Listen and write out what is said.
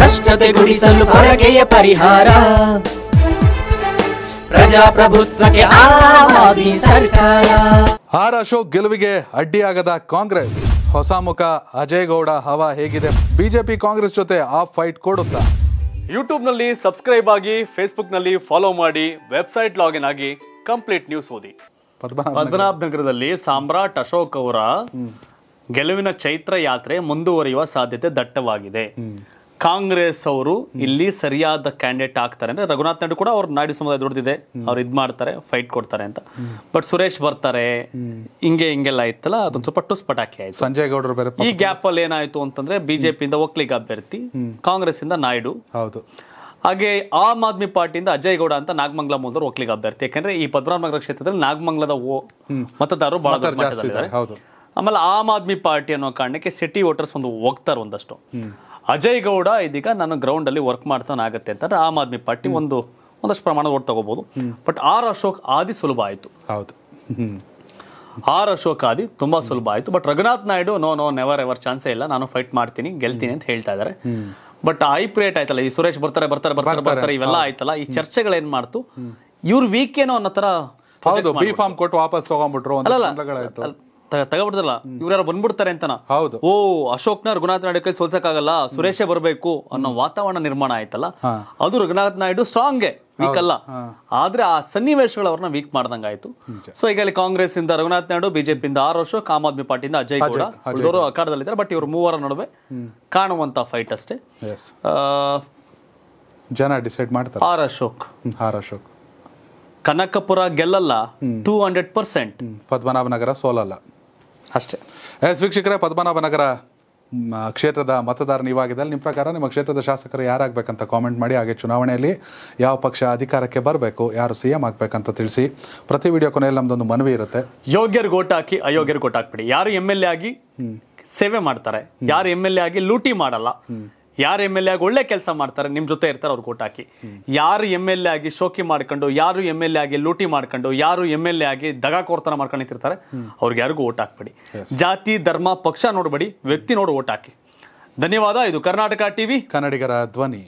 ಭ್ರಷ್ಟತೆ ಗುಡಿಸಲು ಪರಕೆಯ ಪರಿಹಾರ ಪ್ರಜಾಪ್ರಭುತ್ವಕ್ಕೆ ಸರ್ಕಾರ ಆರ್ ಅಶೋಕ್ ಗೆಲುವಿಗೆ ಅಡ್ಡಿಯಾಗದ ಕಾಂಗ್ರೆಸ್ ಹೊಸ ಮುಖ ಅಜಯ್ ಗೌಡ ಹವಾ ಹೇಗಿದೆ ಬಿಜೆಪಿ ಕಾಂಗ್ರೆಸ್ ಜೊತೆ ಆ ಫೈಟ್ ಕೊಡುತ್ತಾ ಯೂಟ್ಯೂಬ್ನಲ್ಲಿ ಸಬ್ಸ್ಕ್ರೈಬ್ ಆಗಿ ನಲ್ಲಿ ಫಾಲೋ ಮಾಡಿ ವೆಬ್ಸೈಟ್ ಲಾಗಿನ್ ಆಗಿ ಕಂಪ್ಲೀಟ್ ನ್ಯೂಸ್ ಓದಿ ಪದ್ಮನಾಭ ನಗರದಲ್ಲಿ ಸಾಮ್ರಾಟ್ ಅಶೋಕ್ ಅವರ ಗೆಲುವಿನ ಚೈತ್ರ ಯಾತ್ರೆ ಮುಂದುವರಿಯುವ ಸಾಧ್ಯತೆ ದಟ್ಟವಾಗಿದೆ ಕಾಂಗ್ರೆಸ್ ಅವರು ಇಲ್ಲಿ ಸರಿಯಾದ ಕ್ಯಾಂಡಿಡೇಟ್ ಆಗ್ತಾರೆ ಅಂದ್ರೆ ರಘುನಾಥ್ ನಾಯ್ಡು ಕೂಡ ಅವ್ರ ನಾಡಿ ಸಮುದಾಯ ದುಡ್ದಿದೆ ಅವ್ರು ಇದ್ ಮಾಡ್ತಾರೆ ಫೈಟ್ ಕೊಡ್ತಾರೆ ಅಂತ ಬಟ್ ಸುರೇಶ್ ಬರ್ತಾರೆ ಹಿಂಗೆ ಹಿಂಗೆಲ್ಲ ಇತ್ತಲ್ಲ ಅದೊಂದು ಸ್ವಲ್ಪ ಟುಸ್ ಪಟಾಕಿ ಆಯ್ತು ಸಂಜಯ್ ಗೌಡರು ಈ ಗ್ಯಾಪ್ ಅಲ್ಲಿ ಏನಾಯ್ತು ಅಂತಂದ್ರೆ ಬಿಜೆಪಿಯಿಂದ ಒಕ್ಲಿಗ ಅಭ್ಯರ್ಥಿ ಕಾಂಗ್ರೆಸ್ ಇಂದ ನಾಯ್ಡು ಹೌದು ಹಾಗೆ ಆಮ್ ಆದ್ಮಿ ಪಾರ್ಟಿಯಿಂದ ಅಜಯ್ ಗೌಡ ಅಂತ ನಾಗಮಂಗಲ ಮೂಲದವರು ಒಕ್ಲಿಗ ಅಭ್ಯರ್ಥಿ ಯಾಕಂದ್ರೆ ಈ ಪದ್ಮನಾಭ ನಗರ ಕ್ಷೇತ್ರದಲ್ಲಿ ನಾಗಮಂಗಲದ ಮತದಾರರು ಬಹಳ ಆಮೇಲೆ ಆಮ್ ಆದ್ಮಿ ಪಾರ್ಟಿ ಅನ್ನೋ ಕಾರಣಕ್ಕೆ ಸಿಟಿ ವೋಟರ್ಸ್ ಒಂದು ಹೋಗ್ತಾರೆ ಒಂದಷ್ಟು ಅಜಯ್ ಗೌಡ ಇದೀಗ ನಾನು ಗ್ರೌಂಡ್ ಅಲ್ಲಿ ವರ್ಕ್ ಮಾಡ್ತಾನೆ ಆಗತ್ತೆ ಅಂತಂದ್ರೆ ಆಮ್ ಆದ್ಮಿ ಪಾರ್ಟಿ ಒಂದು ಒಂದಷ್ಟು ಪ್ರಮಾಣದ ಓಟ್ ತಗೋಬಹುದು ಬಟ್ ಆರ್ ಅಶೋಕ್ ಆದಿ ಸುಲಭ ಆಯ್ತು ಹೌದು ಆರ್ ಅಶೋಕ್ ಆದಿ ತುಂಬಾ ಸುಲಭ ಆಯ್ತು but Raghunath Naidu no no never ever ಚಾನ್ಸೇ ಇಲ್ಲ ನಾನು ಫೈಟ್ ಮಾಡ್ತೀನಿ ಗೆಲ್ತೀನಿ ಅಂತ ಹೇಳ್ತಾ ಇದಾರೆ ಬಟ್ ಐ ಆಯ್ತಲ್ಲ ಈ ಸುರೇಶ್ ಬರ್ತಾರೆ ಬರ್ತಾರೆ ಬರ್ತಾರೆ ಬರ್ತಾರೆ ಇವೆಲ್ಲ ಆಯ್ತಲ್ಲ ಈ ಏನ್ ಮಾಡ್ತು ಇವ್ರ ವೀಕ್ ಏನೋ ಅನ್ನೋ ತರ ಕೊಟ್ಟು ವಾಪಸ್ ತಗೊಂಡ್ಬಿಟ್ರು ತಗೊಬಿಡ್ದಲ್ಲ ಇವ್ರಾರು ಬಂದ್ಬಿಡ್ತಾರೆ ಅಂತನ ಹೌದು ಓ ಅಶೋಕ್ನ ರಘುನಾಥ್ ನಾಯ್ಡು ಕೈ ಸೋಲ್ಸಕ್ಕಾಗಲ್ಲ ಸುರೇಶೇ ಬರಬೇಕು ಅನ್ನೋ ವಾತಾವರಣ ನಿರ್ಮಾಣ ಆಯ್ತಲ್ಲ ಅದು ರಘುನಾಥ್ ನಾಯ್ಡು ಸ್ಟ್ರಾಂಗ್ ವೀಕ್ ಅಲ್ಲ ಆದ್ರೆ ಆ ಸನ್ನಿವೇಶಗಳು ಅವ್ರನ್ನ ವೀಕ್ ಮಾಡ್ದಂಗ ಆಯ್ತು ಸೊ ಈಗ ಇಲ್ಲಿ ಕಾಂಗ್ರೆಸ್ ಇಂದ ರಘುನಾಥ್ ನಾಯ್ಡು ಬಿಜೆಪಿ ಇಂದ ಆರ್ ವರ್ಷ ಆಮ್ ಆದ್ಮಿ ಪಾರ್ಟಿಯಿಂದ ಅಜಯ್ ಗೌಡ ಇವರು ಇದ್ದಾರೆ ಬಟ್ ಇವರು ಮೂವರ ನಡುವೆ ಕಾಣುವಂತ ಫೈಟ್ ಅಷ್ಟೇ ಜನ ಡಿಸೈಡ್ ಮಾಡ್ತಾರೆ ಆರ್ ಅಶೋಕ್ ಆರ್ ಅಶೋಕ್ ಕನಕಪುರ ಗೆಲ್ಲಲ್ಲ ಟೂ ಹಂಡ್ರೆಡ್ ಪರ್ಸೆಂಟ್ ಪದ್ಮನಾಭನಗರ ಸೋಲಲ್ಲ ಅಷ್ಟೇ ಎಸ್ ವೀಕ್ಷಕರೇ ಪದ್ಮನಾಭನಗರ ಕ್ಷೇತ್ರದ ಮತದಾರ ನೀವಾಗಿದ್ದಲ್ಲಿ ನಿಮ್ಮ ಪ್ರಕಾರ ನಿಮ್ಮ ಕ್ಷೇತ್ರದ ಶಾಸಕರು ಯಾರಾಗಬೇಕಂತ ಕಾಮೆಂಟ್ ಮಾಡಿ ಹಾಗೆ ಚುನಾವಣೆಯಲ್ಲಿ ಯಾವ ಪಕ್ಷ ಅಧಿಕಾರಕ್ಕೆ ಬರಬೇಕು ಯಾರು ಸಿ ಎಂ ಆಗಬೇಕಂತ ತಿಳಿಸಿ ಪ್ರತಿ ವಿಡಿಯೋ ಕೊನೆಯಲ್ಲಿ ನಮ್ಮದೊಂದು ಮನವಿ ಇರುತ್ತೆ ಯೋಗ್ಯರು ಗೋಟ್ ಹಾಕಿ ಅಯೋಗ್ಯರು ಗೋಟ್ ಹಾಕ್ಬಿಡಿ ಯಾರು ಎಮ್ ಎಲ್ ಎ ಆಗಿ ಸೇವೆ ಮಾಡ್ತಾರೆ ಯಾರು ಎಮ್ ಎಲ್ ಎ ಆಗಿ ಲೂಟಿ ಮಾಡಲ್ಲ ಯಾರು ಎಮ್ ಎಲ್ ಎ ಆಗಿ ಒಳ್ಳೆ ಕೆಲಸ ಮಾಡ್ತಾರೆ ನಿಮ್ಮ ಜೊತೆ ಇರ್ತಾರೆ ಅವ್ರು ಓಟ್ ಹಾಕಿ ಯಾರು ಎಮ್ ಎಲ್ ಎ ಆಗಿ ಶೋಕಿ ಮಾಡ್ಕೊಂಡು ಯಾರು ಎಮ್ ಎಲ್ ಎ ಆಗಿ ಲೂಟಿ ಮಾಡ್ಕೊಂಡು ಯಾರು ಎಮ್ ಎಲ್ ಎ ಆಗಿ ದಗಾ ಮಾಡ್ಕೊಂಡು ನಿಂತಿರ್ತಾರೆ ಅವ್ರಿಗೆ ಯಾರಿಗೂ ಓಟ್ ಹಾಕ್ಬೇಡಿ ಜಾತಿ ಧರ್ಮ ಪಕ್ಷ ನೋಡಬೇಡಿ ವ್ಯಕ್ತಿ ನೋಡಿ ಓಟ್ ಹಾಕಿ ಧನ್ಯವಾದ ಇದು ಕರ್ನಾಟಕ ಟಿವಿ ಕನ್ನಡಿಗರ ಧ್ವನಿ